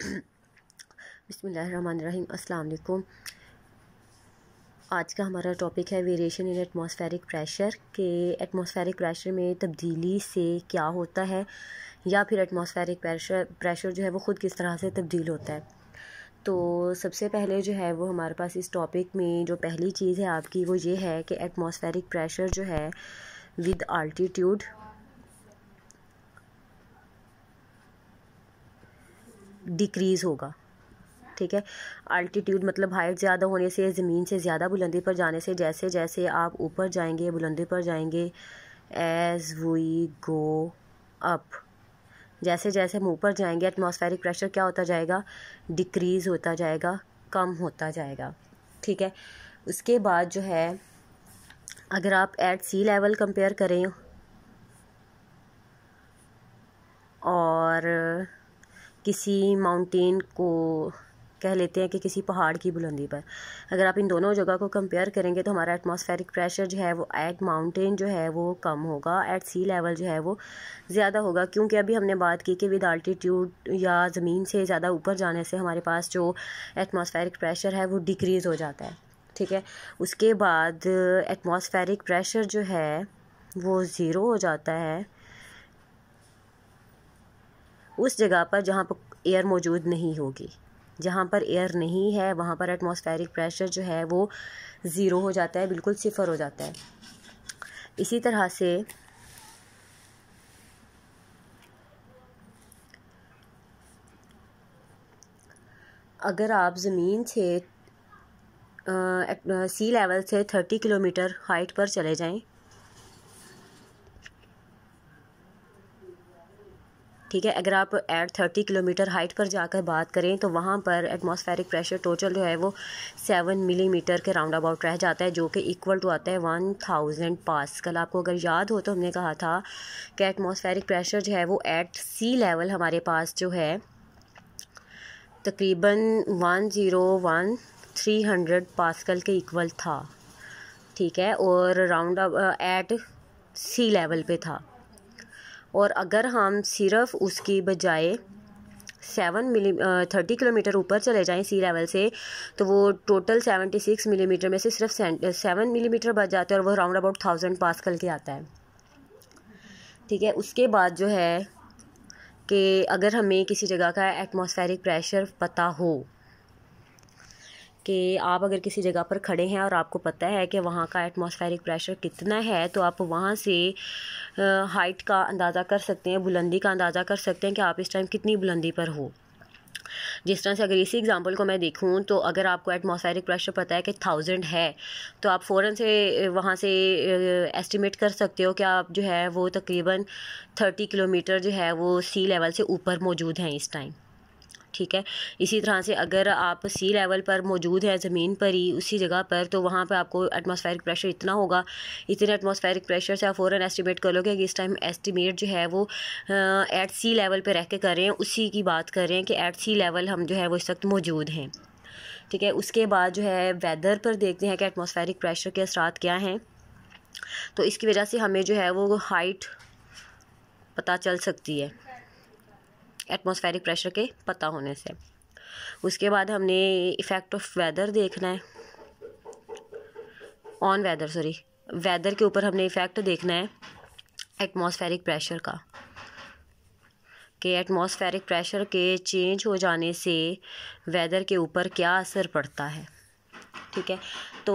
बिसमीम वालेकुम आज का हमारा टॉपिक है वेरिएशन इन एटमॉस्फेरिक प्रेशर के एटमॉस्फेरिक प्रेशर में तब्दीली से क्या होता है या फिर एटमॉस्फेरिक प्रेशर प्रेशर जो है वो ख़ुद किस तरह से तब्दील होता है तो सबसे पहले जो है वो हमारे पास इस टॉपिक में जो पहली चीज़ है आपकी वो ये है कि एटमॉस्फेरिक प्रेशर जो है विद आल्टीट्यूड डिक्रीज़ होगा ठीक है अल्टीट्यूड मतलब हाइट ज़्यादा होने से ज़मीन से ज़्यादा बुलंदी पर जाने से जैसे जैसे आप ऊपर जाएंगे बुलंदी पर जाएंगे एज वी गो अप जैसे जैसे हम ऊपर जाएंगे एटमॉस्फेरिक प्रेशर क्या होता जाएगा डिक्रीज़ होता जाएगा कम होता जाएगा ठीक है उसके बाद जो है अगर आप एट सी लेवल कंपेयर करें और किसी माउंटेन को कह लेते हैं कि किसी पहाड़ की बुलंदी पर अगर आप इन दोनों जगह को कंपेयर करेंगे तो हमारा एटमॉस्फेरिक प्रेशर जो है वो एट माउंटेन जो है वो कम होगा एट सी लेवल जो है वो ज़्यादा होगा क्योंकि अभी हमने बात की कि विद आल्टीट्यूड या ज़मीन से ज़्यादा ऊपर जाने से हमारे पास जो एटमॉस्फेरिक प्रेशर है वो डिक्रीज़ हो जाता है ठीक है उसके बाद एटमॉस्फेरिक प्रेशर जो है वो ज़ीरो हो जाता है उस जगह पर जहाँ पर एयर मौजूद नहीं होगी जहाँ पर एयर नहीं है वहाँ पर एटमॉस्फेरिक प्रेशर जो है वो ज़ीरो हो जाता है बिल्कुल सिफर हो जाता है इसी तरह से अगर आप ज़मीन से आ, सी लेवल से थर्टी किलोमीटर हाइट पर चले जाएं ठीक है अगर आप एट थर्टी किलोमीटर हाइट पर जाकर बात करें तो वहाँ पर एटमॉस्फेरिक प्रेशर टोटल जो है वो सेवन मिलीमीटर के राउंड अबाउट रह जाता है जो कि इक्वल टू आता है वन थाउजेंड पास कल आपको अगर याद हो तो हमने कहा था कि एटमॉस्फेरिक प्रेशर जो है वो एट सी लेवल हमारे पास जो है तकरीबन one zero one three hundred pascal के इक्वल था ठीक है और राउंड एट सी लेवल पे था और अगर हम सिर्फ उसकी बजाय सेवन मिली थर्टी किलोमीटर ऊपर चले जाएं सी लेवल से तो वो टोटल सेवेंटी सिक्स मिलीमीटर में से सिर्फ सेवन मिलीमीटर बच जाते हैं और वो राउंड अबाउट थाउजेंड पास करके के आता है ठीक है उसके बाद जो है कि अगर हमें किसी जगह का एटमॉस्फेरिक प्रेशर पता हो कि आप अगर किसी जगह पर खड़े हैं और आपको पता है कि वहाँ का एटमॉस्फेरिक प्रेशर कितना है तो आप वहाँ से हाइट का अंदाज़ा कर सकते हैं बुलंदी का अंदाज़ा कर सकते हैं कि आप इस टाइम कितनी बुलंदी पर हो जिस तरह से अगर इसी एग्जांपल को मैं देखूं तो अगर आपको एटमॉस्फेरिक प्रेशर पता है कि थाउजेंड है तो आप फ़ौर से वहाँ से एस्टिमेट कर सकते हो कि आप जो है वो तकरीबन थर्टी किलोमीटर जो है वो सी लेवल से ऊपर मौजूद हैं इस टाइम ठीक है इसी तरह से अगर आप सी लेवल पर मौजूद हैं ज़मीन पर ही उसी जगह पर तो वहाँ पर आपको एटमोसफेरिक प्रेशर इतना होगा इतने एटमोसफेरिक प्रेशर से आप फ़ौर एस्टिमेट कर लोगे कि इस टाइम एस्टिमेट जो है वो एट सी लेवल पर रह के कर रहे हैं उसी की बात कर रहे हैं कि एट सी लेवल हम जो है वो इस वक्त मौजूद हैं ठीक है उसके बाद जो है वेदर पर देखते हैं कि एटमॉस्फेरिक प्रेशर के असरा क्या हैं तो इसकी वजह से हमें जो है वो हाइट पता चल सकती है एटमॉस्फेरिक प्रेशर के पता होने से उसके बाद हमने इफ़ेक्ट ऑफ वेदर देखना है ऑन वेदर सॉरी वेदर के ऊपर हमने इफ़ेक्ट देखना है एटमोसफेरिक प्रेशर का कि एटमॉस्फेरिक प्रेशर के चेंज हो जाने से वेदर के ऊपर क्या असर पड़ता है ठीक है तो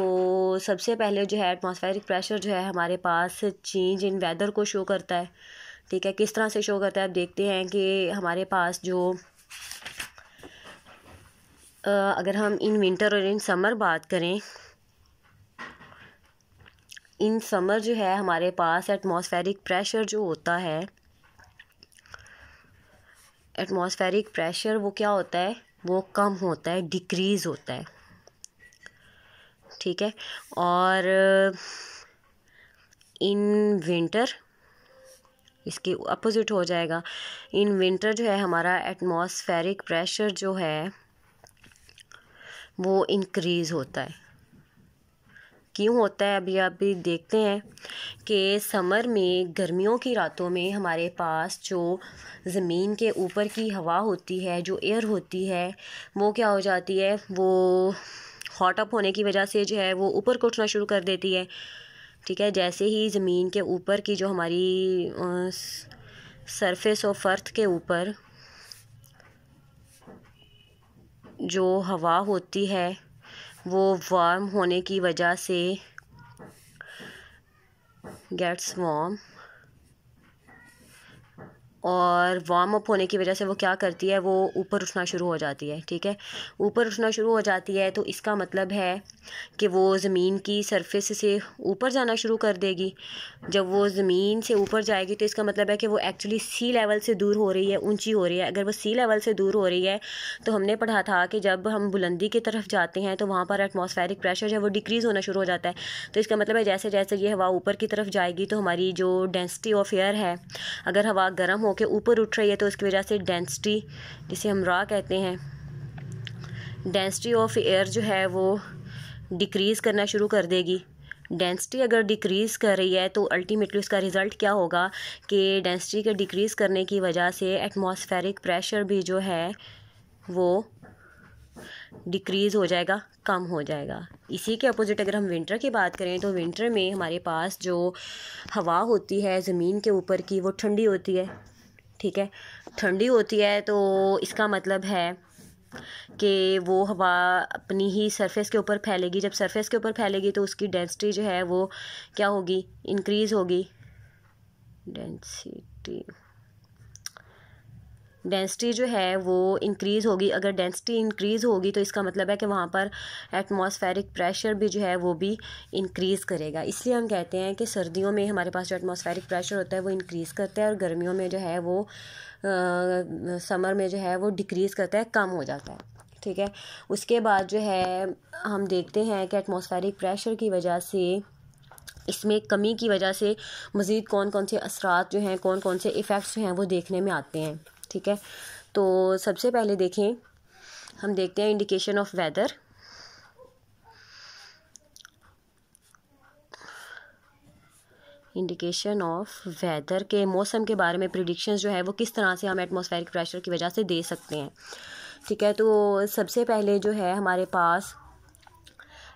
सबसे पहले जो है एटमोसफेरिक प्रेशर जो है हमारे पास चेंज इन वेदर को शो करता है ठीक है किस तरह से शो करता है आप देखते हैं कि हमारे पास जो अगर हम इन विंटर और इन समर बात करें इन समर जो है हमारे पास एटमॉस्फेरिक प्रेशर जो होता है एटमॉस्फेरिक प्रेशर वो क्या होता है वो कम होता है डिक्रीज़ होता है ठीक है और इन विंटर इसके अपोज़िट हो जाएगा इन विंटर जो है हमारा एटमॉस्फेरिक प्रेशर जो है वो इनक्रीज़ होता है क्यों होता है अभी अभी देखते हैं कि समर में गर्मियों की रातों में हमारे पास जो ज़मीन के ऊपर की हवा होती है जो एयर होती है वो क्या हो जाती है वो हॉट अप होने की वजह से जो है वो ऊपर को उठना शुरू कर देती है ठीक है जैसे ही ज़मीन के ऊपर की जो हमारी सरफेस ऑफ अर्थ के ऊपर जो हवा होती है वो वार्म होने की वजह से गेट्स वार्म और वार्म अप होने की वजह से वो क्या करती है वो ऊपर उठना शुरू हो जाती है ठीक है ऊपर उठना शुरू हो जाती है तो इसका मतलब है कि वो ज़मीन की सरफेस से ऊपर जाना शुरू कर देगी जब वो ज़मीन से ऊपर जाएगी तो इसका मतलब है कि वो एक्चुअली सी लेवल से दूर हो रही है ऊंची हो रही है अगर वो सी लेवल से दूर हो रही है तो हमने पढ़ा था कि जब हम बुलंदी की तरफ जाते हैं तो वहाँ पर एटमोसफेरिक प्रेशर जो है वो डिक्रीज़ होना शुरू हो जाता है तो इसका मतलब है जैसे जैसे ये हवा ऊपर की तरफ जाएगी तो हमारी जो डेंसिटी ऑफ एयर है अगर हवा गर्म हो होके ऊपर उठ रही है तो उसकी वजह से डेंसिटी जिसे हम रॉ कहते हैं डेंसिटी ऑफ एयर जो है वो डिक्रीज़ करना शुरू कर देगी डेंसिटी अगर डिक्रीज़ कर रही है तो अल्टीमेटली उसका रिज़ल्ट क्या होगा कि डेंसिटी के डिक्रीज़ करने की वजह से एटमॉस्फेरिक प्रेशर भी जो है वो डिक्रीज़ हो जाएगा कम हो जाएगा इसी के अपोज़िट अगर हम विंटर की बात करें तो विंटर में हमारे पास जो हवा होती है ज़मीन के ऊपर की वो ठंडी होती है ठीक है ठंडी होती है तो इसका मतलब है कि वो हवा अपनी ही सरफेस के ऊपर फैलेगी जब सरफेस के ऊपर फैलेगी तो उसकी डेंसिटी जो है वो क्या होगी इंक्रीज़ होगी डेंसिटी डेंसिटी जो है वो इंक्रीज़ होगी अगर डेंसिटी इंक्रीज़ होगी तो इसका मतलब है कि वहाँ पर एटमॉस्फेरिक प्रेशर भी जो है वो भी इंक्रीज़ करेगा इसलिए हम कहते हैं कि सर्दियों में हमारे पास जो एटमॉस्फेरिक प्रेशर होता है वो इंक्रीज़ करता है और गर्मियों में जो है वो आ, समर में जो है वो डिक्रीज़ करता है कम हो जाता है ठीक है उसके बाद जो है हम देखते हैं कि एटमॉस्फेरिक प्रेशर की वजह से इसमें कमी की वजह से मज़ीद कौन कौन से असरात जो हैं कौन कौन से इफ़ेक्ट्स जो हैं वो देखने में आते हैं ठीक है तो सबसे पहले देखें हम देखते हैं indication of weather indication of weather के मौसम के बारे में प्रिडिक्शंस जो है वो किस तरह से हम एटमॉस्फेरिक प्रेशर की वजह से दे सकते हैं ठीक है तो सबसे पहले जो है हमारे पास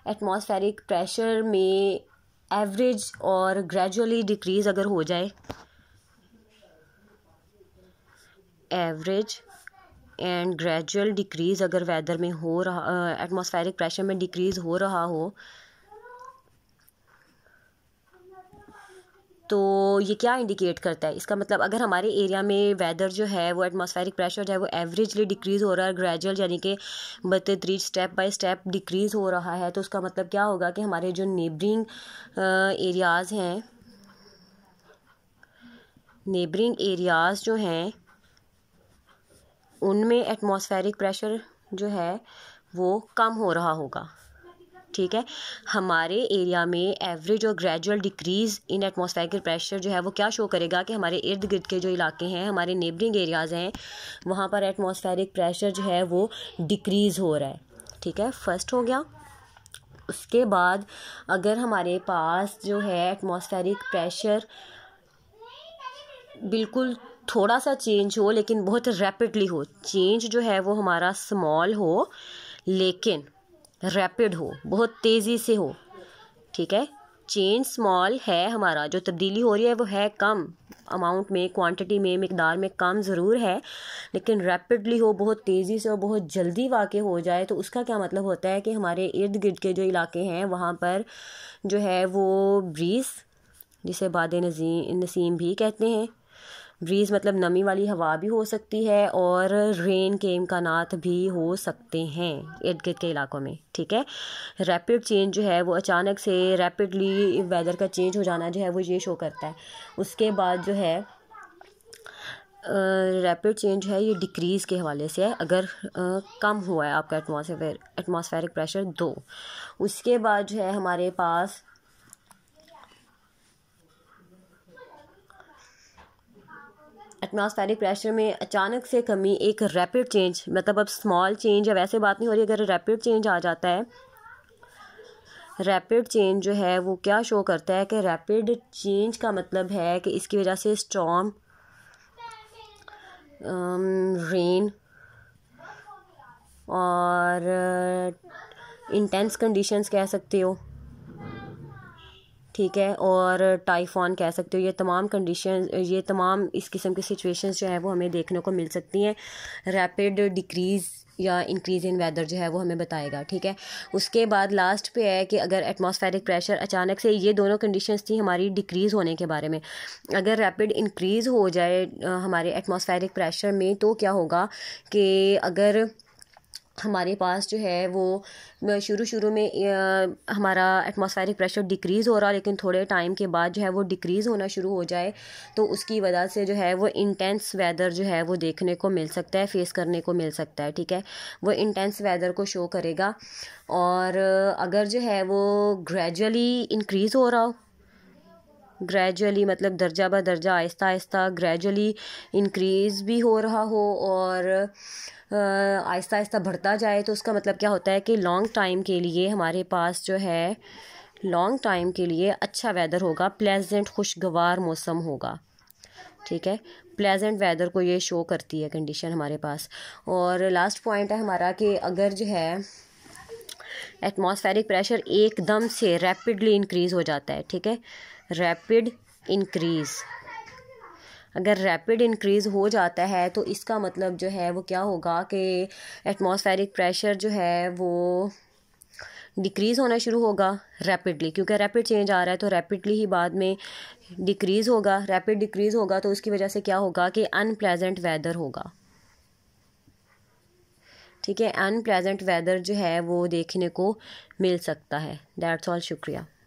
एटमॉस्फेरिक प्रेशर में एवरेज और ग्रेजुअली डिक्रीज़ अगर हो जाए एवरेज एंड ग्रेजुअल डिक्रीज़ अगर वेदर में हो रहा uh, प्रेशर में डिक्रीज़ हो रहा हो तो ये क्या इंडिकेट करता है इसका मतलब अगर हमारे एरिया में वेदर जो है वो एटमॉस्फेरिक प्रेशर जो है वो एवरेजली डिक्रीज़ हो रहा है ग्रेजुअल यानी कि बतदरीज स्टेप बाय स्टेप डिक्रीज़ हो रहा है तो उसका मतलब क्या होगा कि हमारे जो नेबरिंग एरियाज़ हैं नेबरिंग एरियाज़ जो हैं उनमें एटमॉस्फेरिक प्रेशर जो है वो कम हो रहा होगा ठीक है हमारे एरिया में एवरेज और gradual decrease in atmospheric pressure जो है वो क्या शो करेगा कि हमारे इर्द गिर्द के जो इलाके हैं हमारे नेबरिंग एरियाज़ हैं वहाँ पर एटमॉस्फेरिक प्रेशर जो है वो डिक्रीज़ हो रहा है ठीक है फर्स्ट हो गया उसके बाद अगर हमारे पास जो है एटमॉस्फेरिक प्रेशर बिल्कुल थोड़ा सा चेंज हो लेकिन बहुत रैपिडली हो चेंज जो है वो हमारा स्मॉल हो लेकिन रैपिड हो बहुत तेज़ी से हो ठीक है चेंज स्मॉल है हमारा जो तब्दीली हो रही है वो है कम अमाउंट में क्वांटिटी में मकदार में कम ज़रूर है लेकिन रैपिडली हो बहुत तेज़ी से और बहुत जल्दी वाक़ हो जाए तो उसका क्या मतलब होता है कि हमारे इर्द गिर्द के जो इलाके हैं वहाँ पर जो है वो ब्रीस जिसे बाद नसीम भी कहते हैं ब्रीज़ मतलब नमी वाली हवा भी हो सकती है और रेन के इम्कान भी हो सकते हैं इर्द गिर्द के इलाकों में ठीक है रैपिड चेंज जो है वो अचानक से रैपिडली वेदर का चेंज हो जाना जो है वो ये शो करता है उसके बाद जो है रैपिड uh, चेंज है ये डिक्रीज़ के हवाले से है अगर uh, कम हुआ है आपका एटमोसफेयर एटमोसफेयरिक प्रेशर दो उसके बाद जो है हमारे पास एटमॉस्फेरिक प्रेशर में अचानक से कमी एक रैपिड चेंज मतलब अब स्मॉल चेंज अब वैसे बात नहीं हो रही अगर रैपिड चेंज आ जाता है रैपिड चेंज जो है वो क्या शो करता है कि रैपिड चेंज का मतलब है कि इसकी वजह से स्ट्रॉम रेन um, और इंटेंस uh, कंडीशंस कह सकते हो ठीक है और टाइफॉन कह सकते हो ये तमाम कंडीशन ये तमाम इस किस्म की सिचुएशंस जो है वो हमें देखने को मिल सकती हैं रैपिड डिक्रीज़ या इंक्रीज़ इन वेदर जो है वो हमें बताएगा ठीक है उसके बाद लास्ट पे है कि अगर एटमॉस्फेरिक प्रेशर अचानक से ये दोनों कंडीशंस थी हमारी डिक्रीज़ होने के बारे में अगर रैपिड इंक्रीज़ हो जाए हमारे एटमॉस्फेरिक प्रेशर में तो क्या होगा कि अगर हमारे पास जो है वो शुरू शुरू में हमारा एटमॉस्फेरिक प्रेशर डिक्रीज़ हो रहा लेकिन थोड़े टाइम के बाद जो है वो डिक्रीज़ होना शुरू हो जाए तो उसकी वजह से जो है वो इंटेंस वेदर जो है वो देखने को मिल सकता है फेस करने को मिल सकता है ठीक है वो इंटेंस वेदर को शो करेगा और अगर जो है वो ग्रेजुअली इंक्रीज़ हो रहा हो ग्रेजुअली मतलब दर्जा ब दर्जा आहिस्ता आहिस्ता ग्रेजुअली इंक्रीज़ भी हो रहा हो और आहिस्ता आहिस्ता बढ़ता जाए तो उसका मतलब क्या होता है कि लॉन्ग टाइम के लिए हमारे पास जो है लॉन्ग टाइम के लिए अच्छा वेदर होगा प्लेजेंट खुशगवार मौसम होगा ठीक है प्लेजेंट वेदर को ये शो करती है कंडीशन हमारे पास और लास्ट पॉइंट है हमारा कि अगर जो है एटमॉस्फेरिक प्रेशर एकदम से रैपिडली इंक्रीज़ हो जाता है ठीक है रैपिड इंक्रीज़ अगर रैपिड इंक्रीज़ हो जाता है तो इसका मतलब जो है वो क्या होगा कि एटमॉस्फेरिक प्रेशर जो है वो डिक्रीज़ होना शुरू होगा रैपिडली क्योंकि रैपिड चेंज आ रहा है तो रैपिडली ही बाद में डिक्रीज़ होगा रैपिड डिक्रीज़ होगा तो उसकी वजह से क्या होगा कि अनप्लेजेंट वेदर होगा ठीक है अनप्लेजेंट वेदर जो है वो देखने को मिल सकता है दैट्स ऑल शुक्रिया